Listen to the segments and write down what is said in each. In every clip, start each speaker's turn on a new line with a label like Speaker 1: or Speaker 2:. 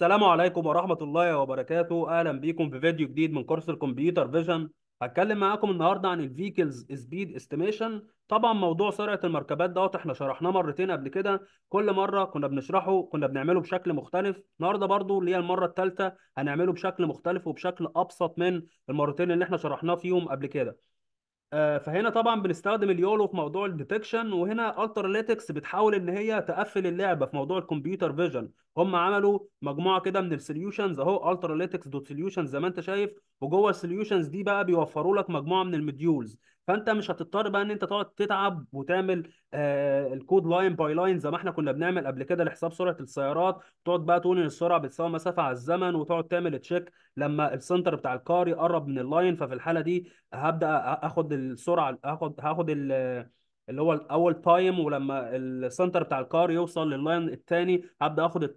Speaker 1: السلام عليكم ورحمة الله وبركاته أهلا بيكم في فيديو جديد من كورس الكمبيوتر فيجن هتكلم معاكم النهاردة عن الفيكلز سبيد استيميشن طبعا موضوع سرعة المركبات دوت احنا شرحناه مرتين قبل كده كل مرة كنا بنشرحه كنا بنعمله بشكل مختلف النهاردة برضو اللي هي المرة الثالثة هنعمله بشكل مختلف وبشكل أبسط من المرتين اللي احنا شرحناه فيهم قبل كده آه، فهنا طبعا بنستخدم اليولو في موضوع الديتكشن وهنا الترليتكس بتحاول ان هي تقفل اللعبه في موضوع الكمبيوتر فيجن هم عملوا مجموعه كده من السوليوشنز اهو الترليتكس دوت سوليوشنز زي ما انت شايف وجوه السوليوشنز دي بقى بيوفروا لك مجموعه من الموديولز فانت مش هتضطر بقى ان انت تقعد تتعب وتعمل آه الكود لاين باي لاين زي ما احنا كنا بنعمل قبل كده لحساب سرعه السيارات تقعد بقى تقول ان السرعه بتساوي مسافه على الزمن وتقعد تعمل تشيك لما السنتر بتاع الكار يقرب من اللاين ففي الحاله دي هبدا اخد السرعه هاخد هاخد اللي هو الاول تايم ولما السنتر بتاع الكار يوصل لللاين الثاني هبدا اخد آه،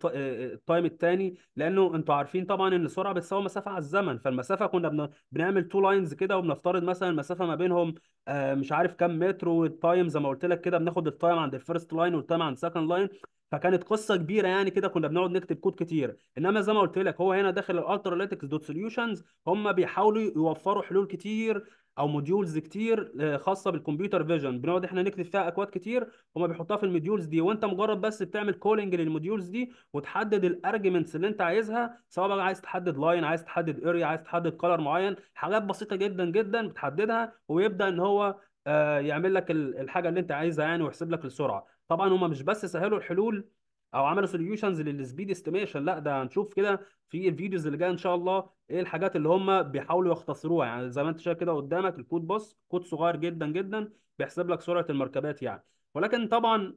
Speaker 1: التايم الثاني لانه انتوا عارفين طبعا ان السرعه بتساوي مسافه على الزمن فالمسافه كنا بنعمل تو لاينز كده وبنفترض مثلا المسافه ما بينهم آه، مش عارف كام متر والتايم زي ما قلت لك كده بناخد التايم عند الفيرست لاين والتايم عند السكند لاين فكانت قصه كبيره يعني كده كنا بنقعد نكتب كود كتير انما زي ما قلت لك هو هنا داخل الالتراليتكس دوت سوليوشنز هم بيحاولوا يوفروا حلول كتير او موديولز كتير آه، خاصه بالكمبيوتر فيجن بنقعد احنا نكتب فيها اكواد كتير هم بيحطوها في الموديولز دي وانت مجرد بس بتعمل كولينج للموديولز دي وتحدد الارجمنتس اللي انت عايزها سواء بقى عايز تحدد لاين عايز تحدد اريا عايز تحدد كلر معين حاجات بسيطه جدا جدا بتحددها ويبدا ان هو آه، يعمل لك الحاجه اللي انت عايزها يعني ويحسب لك السرعه طبعا هم مش بس سهلوا الحلول او عملوا سوليوشنز للسبيد استيميشن لا ده هنشوف كده في الفيديوز اللي جايه ان شاء الله ايه الحاجات اللي هم بيحاولوا يختصروها يعني زي ما انت شايف كده قدامك الكود بص كود صغير جدا جدا بيحسب لك سرعه المركبات يعني ولكن طبعا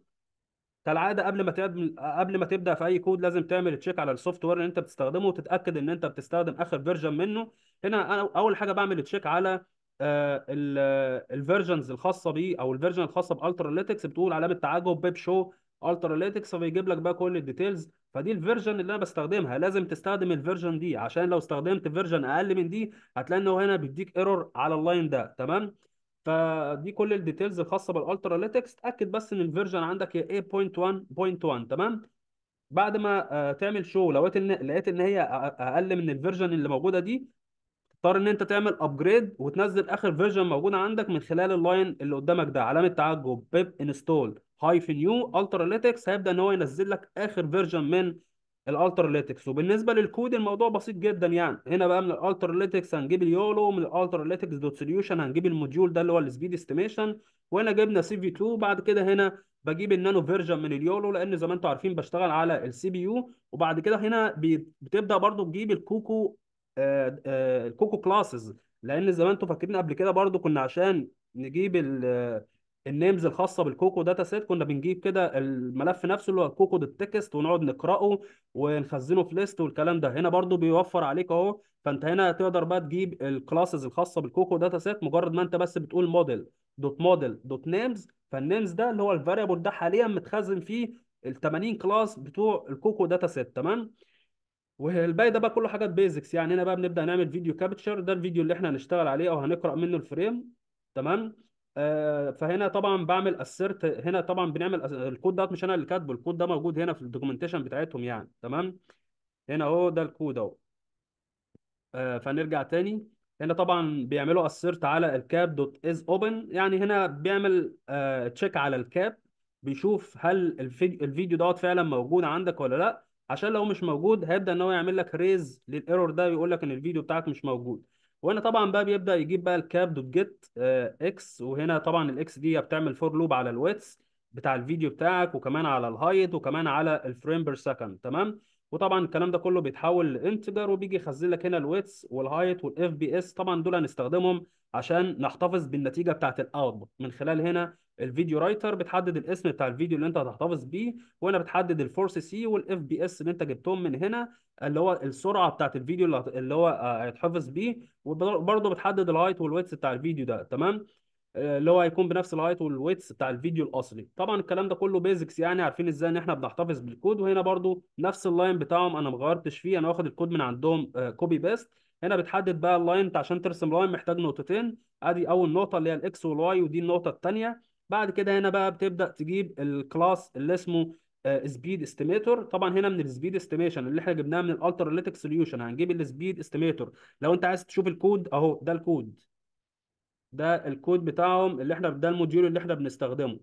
Speaker 1: كالعاده قبل ما قبل ما تبدا في اي كود لازم تعمل تشيك على السوفت وير اللي انت بتستخدمه وتتاكد ان انت بتستخدم اخر فيرجن منه هنا انا اول حاجه بعمل تشيك على آه، الفيرجنز الخاصه بيه او الفيرجن الخاصه بالتراليتكس بتقول علامه تعجب بيب شو التراليتكس فبيجيب لك بقى كل الديتيلز فدي الفيرجن اللي انا بستخدمها لازم تستخدم الفيرجن دي عشان لو استخدمت فيرجن اقل من دي هتلاقي انه هنا بيديك ايرور على اللاين ده تمام فدي كل الديتيلز الخاصه بالالتراليتكس تاكد بس ان الفيرجن عندك هي 8.1.1 تمام بعد ما آه، تعمل شو لقيت ان لقيت ان هي اقل من الفيرجن اللي موجوده دي تختار ان انت تعمل ابجريد وتنزل اخر فيرجن موجوده عندك من خلال اللاين اللي قدامك ده علامه تعجب بيب انستول هايفن يو التراليتكس هيبدا ان هو ينزل لك اخر فيرجن من الالتراليتكس وبالنسبه للكود الموضوع بسيط جدا يعني هنا بقى من الالتراليتكس هنجيب اليولو من الالتراليتكس دوت سوليوشن هنجيب الموديول ده اللي هو السبيد استيميشن وهنا جبنا سي في 2 بعد كده هنا بجيب النانو فيرجن من اليولو لان زي ما انتم عارفين بشتغل على السي بي يو وبعد كده هنا بتبدا برضو تجيب الكوكو الكوكو آه، كلاسز آه، لان زي ما انتم فاكرين قبل كده برضو كنا عشان نجيب النيمز آه، الخاصه بالكوكو داتا سيت كنا بنجيب كده الملف نفسه اللي هو الكوكو دوت تكست ونقعد نقراه ونخزنه في ليست والكلام ده هنا برضو بيوفر عليك اهو فانت هنا تقدر بقى تجيب الكلاسز الخاصه بالكوكو داتا سيت مجرد ما انت بس بتقول موديل دوت موديل دوت نيمز فالنيمز ده اللي هو الفاريبل ده حاليا متخزن فيه ال 80 كلاس بتوع الكوكو داتا سيت تمام والباقي ده بقى كله حاجات بيزكس يعني هنا بقى بنبدا نعمل فيديو كابتشر ده الفيديو اللي احنا هنشتغل عليه او هنقرا منه الفريم تمام آه فهنا طبعا بعمل اسيرت هنا طبعا بنعمل الكود ده مش انا اللي كاتبه الكود ده موجود هنا في الدوكيومنتيشن بتاعتهم يعني تمام هنا اهو ده الكود اهو آه، فنرجع تاني هنا طبعا بيعملوا اسيرت على الكاب دوت از اوبن يعني هنا بيعمل تشيك آه، على الكاب بيشوف هل الفيديو, الفيديو دوت فعلا موجود عندك ولا لا عشان لو مش موجود هيبدا ان هو يعمل لك ريز للايرور ده ويقول لك ان الفيديو بتاعك مش موجود وهنا طبعا بقى بيبدا يجيب بقى الكاب دوت جيت اكس آه، وهنا طبعا الاكس دي بتعمل فور لوب على الويتس بتاع الفيديو بتاعك وكمان على الهايت وكمان على الفريم بير سكند تمام وطبعا الكلام ده كله بيتحول لانتجر وبيجي يخزن لك هنا الويتس والهايت والاف بي اس طبعا دول هنستخدمهم عشان نحتفظ بالنتيجه بتاعت الاوتبوت من خلال هنا الفيديو رايتر بتحدد الاسم بتاع الفيديو اللي انت هتحتفظ بيه وهنا بتحدد الفورس سي والاف بي اس اللي انت جبتهم من هنا اللي هو السرعه بتاعت الفيديو اللي, هو آه، هيتحفظ بيه وبرضه بتحدد الهايت والويتس بتاع الفيديو ده تمام آه، اللي هو هيكون بنفس الهايت والويتس بتاع الفيديو الاصلي طبعا الكلام ده كله بيزكس يعني عارفين ازاي ان احنا بنحتفظ بالكود وهنا برضه نفس اللاين بتاعهم انا ما غيرتش فيه انا واخد الكود من عندهم كوبي آه، بيست هنا بتحدد بقى اللاين انت عشان ترسم لاين محتاج نقطتين ادي اول نقطه اللي هي الاكس والواي ودي النقطه الثانيه بعد كده هنا بقى بتبدا تجيب الكلاس اللي اسمه سبيد آه، استيميتور طبعا هنا من السبيد استيميشن اللي احنا جبناه من الالترناتيف سوليوشن هنجيب السبيد استيميتور لو انت عايز تشوف الكود اهو ده الكود ده الكود بتاعهم اللي احنا ده الموديول اللي احنا بنستخدمه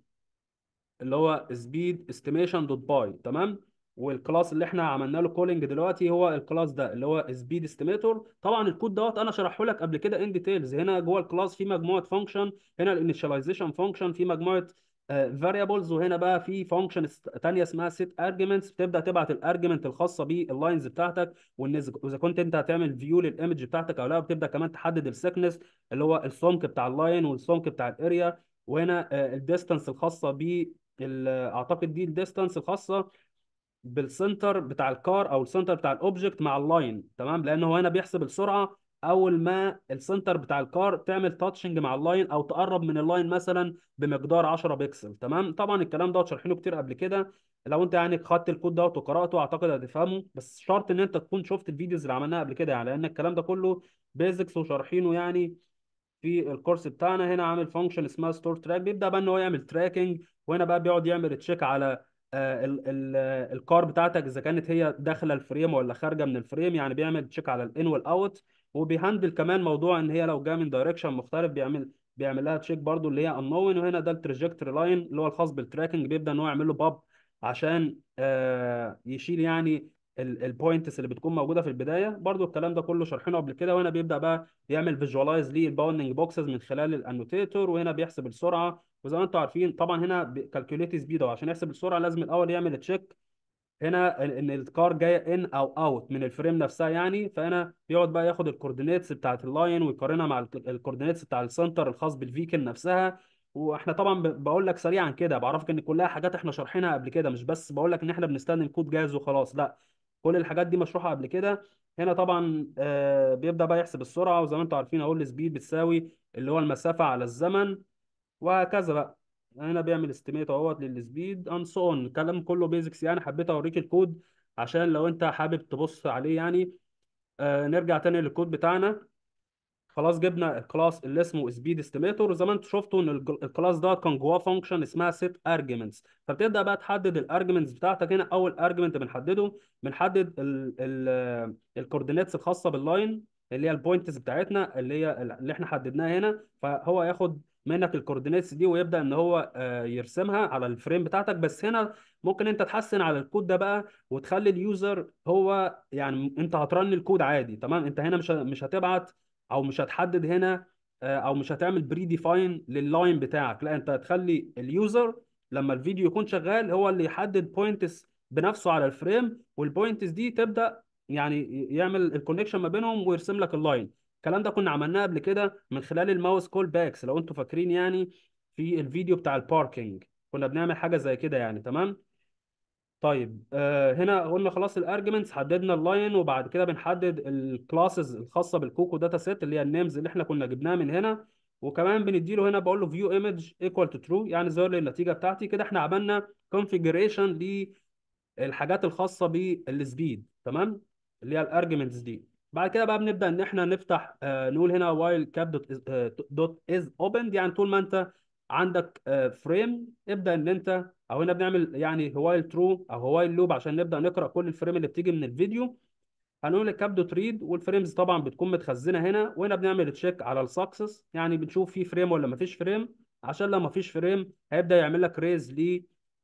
Speaker 1: اللي هو سبيد استيميشن دوت باي تمام والكلاس اللي احنا عملنا له كولينج دلوقتي هو الكلاس ده اللي هو سبيد استيميتور طبعا الكود دوت انا شرحه لك قبل كده ان ديتيلز هنا جوه الكلاس في مجموعه فانكشن هنا الانيشاليزيشن فانكشن في مجموعه فاريبلز آه، uh, وهنا بقى في فانكشن ثانيه اسمها سيت ارجيومنتس بتبدا تبعت الارجيومنت الخاصه باللاينز بتاعتك وان اذا كنت انت هتعمل فيو للايمج بتاعتك او لا بتبدا كمان تحدد السكنس اللي هو السمك بتاع اللاين والسمك بتاع الاريا وهنا آه، الديستانس الخاصه ب اعتقد دي الديستانس الخاصه بالسنتر بتاع الكار او السنتر بتاع الاوبجكت مع اللاين تمام لان هو هنا بيحسب السرعه اول ما السنتر بتاع الكار تعمل تاتشنج مع اللاين او تقرب من اللاين مثلا بمقدار 10 بكسل تمام طبعا الكلام ده شارحينه كتير قبل كده لو انت يعني خدت الكود دوت وقراته اعتقد هتفهمه بس شرط ان انت تكون شفت الفيديوز اللي عملناها قبل كده يعني لان الكلام ده كله بيزكس وشارحينه يعني في الكورس بتاعنا هنا عامل فانكشن اسمها ستور تراك بيبدا بقى ان هو يعمل تراكنج وهنا بقى بيقعد يعمل تشيك على آه، الكار بتاعتك اذا كانت هي داخله الفريم ولا خارجه من الفريم يعني بيعمل تشيك على الان والاوت وبيهندل كمان موضوع ان هي لو جايه من دايركشن مختلف بيعمل بيعمل لها تشيك برضو اللي هي انون وهنا ده التراجكتري لاين اللي هو الخاص بالتراكنج بيبدا ان هو يعمل له باب عشان آه، يشيل يعني البوينتس اللي بتكون موجوده في البدايه برضو الكلام ده كله شرحناه قبل كده وهنا بيبدا بقى يعمل فيجواليز للباوندنج بوكسز من خلال الانوتيتور وهنا بيحسب السرعه وزي ما انتم عارفين طبعا هنا بيكالكوليت سبيد عشان يحسب السرعه لازم الاول يعمل تشيك هنا ان الكار جايه ان او اوت من الفريم نفسها يعني فهنا بيقعد بقى ياخد الكوردينيتس بتاعت اللاين ويقارنها مع الكوردينيتس بتاع السنتر الخاص بالفيكل نفسها واحنا طبعا بقول لك سريعا كده بعرفك ان كلها حاجات احنا شارحينها قبل كده مش بس بقول لك ان احنا بنستخدم كود جاهز وخلاص لا كل الحاجات دي مشروحه قبل كده هنا طبعا آه، بيبدا بقى يحسب السرعه وزي ما انتم عارفين اقول السبيد بتساوي اللي هو المسافه على الزمن وهكذا بقى هنا بيعمل استيميت اهوت للسبيد اند سو اون الكلام كله بيزكس يعني حبيت اوريك الكود عشان لو انت حابب تبص عليه يعني آه نرجع تاني للكود بتاعنا خلاص جبنا الكلاس اللي اسمه سبيد استيميتور زي ما انتم شفتوا ان الكلاس ده كان جواه فانكشن اسمها سيت arguments فبتبدا بقى تحدد الارجمنتس بتاعتك هنا اول ارجمنت بنحدده بنحدد الكوردينيتس الخاصه باللاين اللي هي البوينتس بتاعتنا اللي هي اللي احنا حددناها هنا فهو ياخد منك الكوردينيتس دي ويبدا ان هو آه، يرسمها على الفريم بتاعتك بس هنا ممكن انت تحسن على الكود ده بقى وتخلي اليوزر هو يعني انت هترن الكود عادي تمام انت هنا مش مش هتبعت او مش هتحدد هنا آه، او مش هتعمل بري ديفاين لللاين بتاعك لا انت هتخلي اليوزر لما الفيديو يكون شغال هو اللي يحدد بوينتس بنفسه على الفريم والبوينتس دي تبدا يعني يعمل الكونكشن ما بينهم ويرسم لك اللاين الكلام ده كنا عملناه قبل كده من خلال الماوس كول باكس لو انتوا فاكرين يعني في الفيديو بتاع الباركينج كنا بنعمل حاجه زي كده يعني تمام طيب آه، هنا قلنا خلاص الارجمنتس حددنا اللاين وبعد كده بنحدد الكلاسز الخاصه بالكوكو داتا سيت اللي هي النيمز اللي احنا كنا جبناها من هنا وكمان بندي له هنا بقول له فيو ايمج ايكوال تو ترو يعني ظهر لي النتيجه بتاعتي كده احنا عملنا كونفيجريشن للحاجات الخاصه بالسبيد تمام اللي هي الارجمنتس دي بعد كده بقى بنبدا ان احنا نفتح آه، نقول هنا وايل كاب دوت دوت از اوبند يعني طول ما انت عندك فريم آه، ابدا ان انت او هنا بنعمل يعني وايل ترو او وايل لوب عشان نبدا نقرا كل الفريم اللي بتيجي من الفيديو هنقول الكاب دوت ريد والفريمز طبعا بتكون متخزنه هنا وهنا بنعمل تشيك على السكسس يعني بنشوف في فريم ولا ما فيش فريم عشان لو ما فيش فريم هيبدا يعمل لك ريز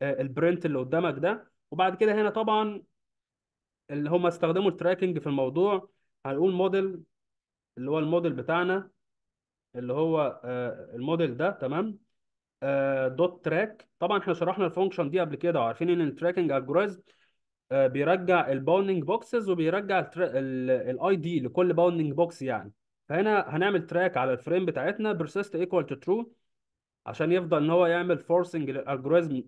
Speaker 1: للبرنت آه، اللي قدامك ده وبعد كده هنا طبعا اللي هم استخدموا التراكنج في الموضوع هنقول موديل اللي هو الموديل بتاعنا اللي هو آه، الموديل ده تمام دوت آه، تراك طبعا احنا شرحنا الفانكشن دي قبل كده وعارفين ان التراكنج الجوريزم آه، بيرجع الباوندنج بوكسز وبيرجع الاي دي لكل باوندنج بوكس يعني فهنا هنعمل تراك على الفريم بتاعتنا persist equal to true عشان يفضل ان هو يعمل فورسنج للالجوريزم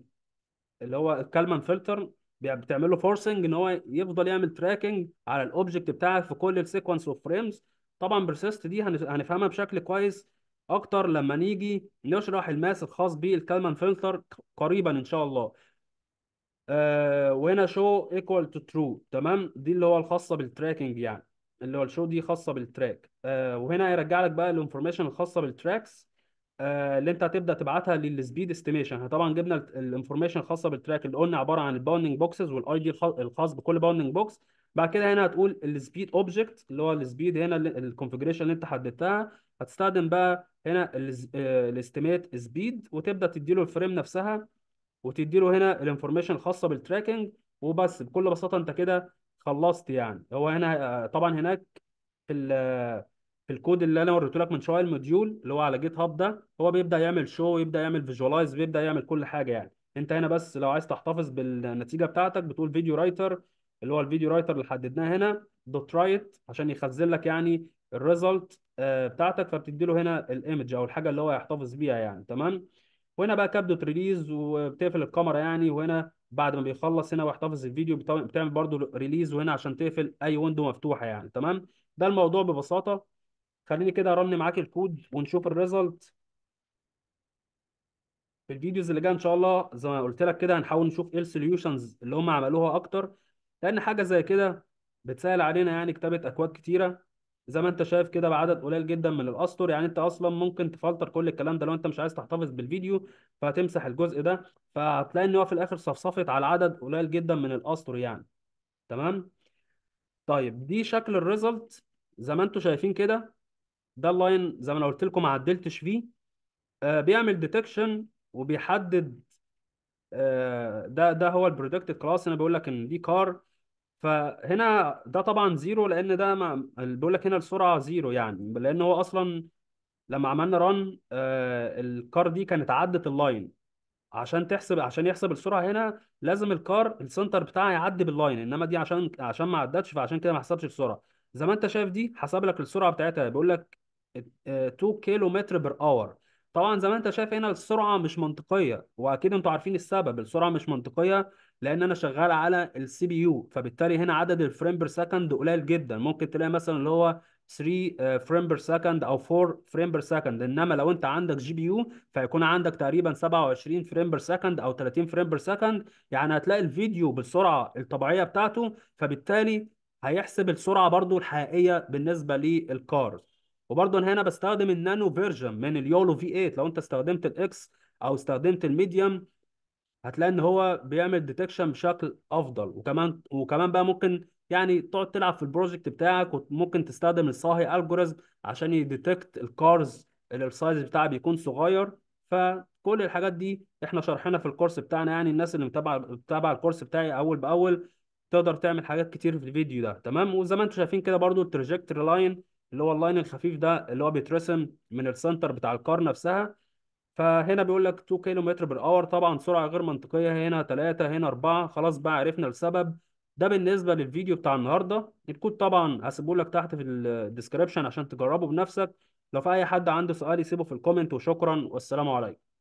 Speaker 1: اللي هو الكالمان فلتر بتعمل له فورسنج ان هو يفضل يعمل تراكنج على الاوبجكت بتاعك في كل السيكونس اوف فريمز طبعا بيرسيست دي هنفهمها بشكل كويس اكتر لما نيجي نشرح الماس الخاص بالكالمان فلتر قريبا ان شاء الله آه وهنا شو ايكوال تو ترو تمام دي اللي هو الخاصه بالتراكنج يعني اللي هو الشو دي خاصه بالتراك آه وهنا هيرجع لك بقى الانفورميشن الخاصه بالتراكس آه، اللي انت هتبدا تبعتها للسبيد استيميشن احنا طبعا جبنا الانفورميشن الخاصه بالتراك اللي قلنا عباره عن الباوندنج بوكسز والاي دي الخاص بكل باوندنج بوكس بعد كده هنا هتقول السبيد اوبجكت اللي هو السبيد هنا الكونفجريشن اللي انت حددتها هتستخدم بقى هنا الاستيميت آه، سبيد وتبدا تدي له الفريم نفسها وتدي له هنا الانفورميشن الخاصه بالتراكنج وبس بكل بساطه انت كده خلصت يعني هو هنا آه، طبعا هناك في في الكود اللي انا وريته لك من شويه الموديول اللي هو على جيت هاب ده هو بيبدا يعمل شو ويبدا يعمل فيجوالايز بيبدا يعمل كل حاجه يعني انت هنا بس لو عايز تحتفظ بالنتيجه بتاعتك بتقول فيديو رايتر اللي هو الفيديو رايتر اللي حددناه هنا دوت رايت عشان يخزن لك يعني الريزلت آه، بتاعتك فبتدي له هنا الايمج او الحاجه اللي هو هيحتفظ بيها يعني تمام وهنا بقى كاب دوت ريليز وبتقفل الكاميرا يعني وهنا بعد ما بيخلص هنا ويحتفظ الفيديو بتعمل برضو ريليز وهنا عشان تقفل اي ويندو مفتوحه يعني تمام ده الموضوع ببساطه خليني كده ارن معاك الكود ونشوف الريزلت في الفيديوز اللي جايه ان شاء الله زي ما قلت لك كده هنحاول نشوف ايه السوليوشنز اللي هم عملوها اكتر لان حاجه زي كده بتسهل علينا يعني كتابه اكواد كتيره زي ما انت شايف كده بعدد قليل جدا من الاسطر يعني انت اصلا ممكن تفلتر كل الكلام ده لو انت مش عايز تحتفظ بالفيديو فهتمسح الجزء ده فهتلاقي ان هو في الاخر صفصفت على عدد قليل جدا من الاسطر يعني تمام طيب دي شكل الريزلت زي ما انتم شايفين كده ده اللاين زي ما انا قلت لكم ما عدلتش فيه آه، بيعمل ديتكشن وبيحدد آه، ده ده هو البرودكتد كلاس انا بقول لك ان دي كار فهنا ده طبعا زيرو لان ده ما لك هنا السرعه زيرو يعني لان هو اصلا لما عملنا ران آه، الكار دي كانت عدت اللاين عشان تحسب عشان يحسب السرعه هنا لازم الكار السنتر بتاعها يعدي باللاين انما دي عشان عشان ما عدتش فعشان كده ما حسبش السرعه زي ما انت شايف دي حسب لك السرعه بتاعتها بيقول لك 2 كيلو متر بر اور طبعا زي ما انت شايف هنا السرعه مش منطقيه واكيد انتوا عارفين السبب السرعه مش منطقيه لان انا شغال على السي بي يو فبالتالي هنا عدد الفريم بير سكند قليل جدا ممكن تلاقي مثلا اللي هو 3 فريم بير سكند او 4 فريم بير سكند انما لو انت عندك جي بي يو فيكون عندك تقريبا 27 فريم بير سكند او 30 فريم بير سكند يعني هتلاقي الفيديو بالسرعه الطبيعيه بتاعته فبالتالي هيحسب السرعه برضو الحقيقيه بالنسبه للكارز وبرضه انا هنا بستخدم النانو فيرجن من اليولو في 8 لو انت استخدمت الاكس او استخدمت الميديم هتلاقي ان هو بيعمل ديتكشن بشكل افضل وكمان وكمان بقى ممكن يعني تقعد تلعب في البروجكت بتاعك وممكن تستخدم الصاهي الجوريزم عشان يديتكت الكارز اللي السايز بتاعها بيكون صغير فكل الحاجات دي احنا شارحينها في الكورس بتاعنا يعني الناس اللي متابعه متابعه الكورس بتاعي اول باول تقدر تعمل حاجات كتير في الفيديو ده تمام وزي ما انتم شايفين كده برضو التراجكتري لاين اللي هو اللاين الخفيف ده اللي هو بيترسم من السنتر بتاع الكار نفسها فهنا بيقول لك 2 كيلو متر بر اور طبعا سرعه غير منطقيه هنا 3 هنا 4 خلاص بقى عرفنا السبب ده بالنسبه للفيديو بتاع النهارده الكود طبعا هسيبه لك تحت في الديسكربشن عشان تجربه بنفسك لو في اي حد عنده سؤال يسيبه في الكومنت وشكرا والسلام عليكم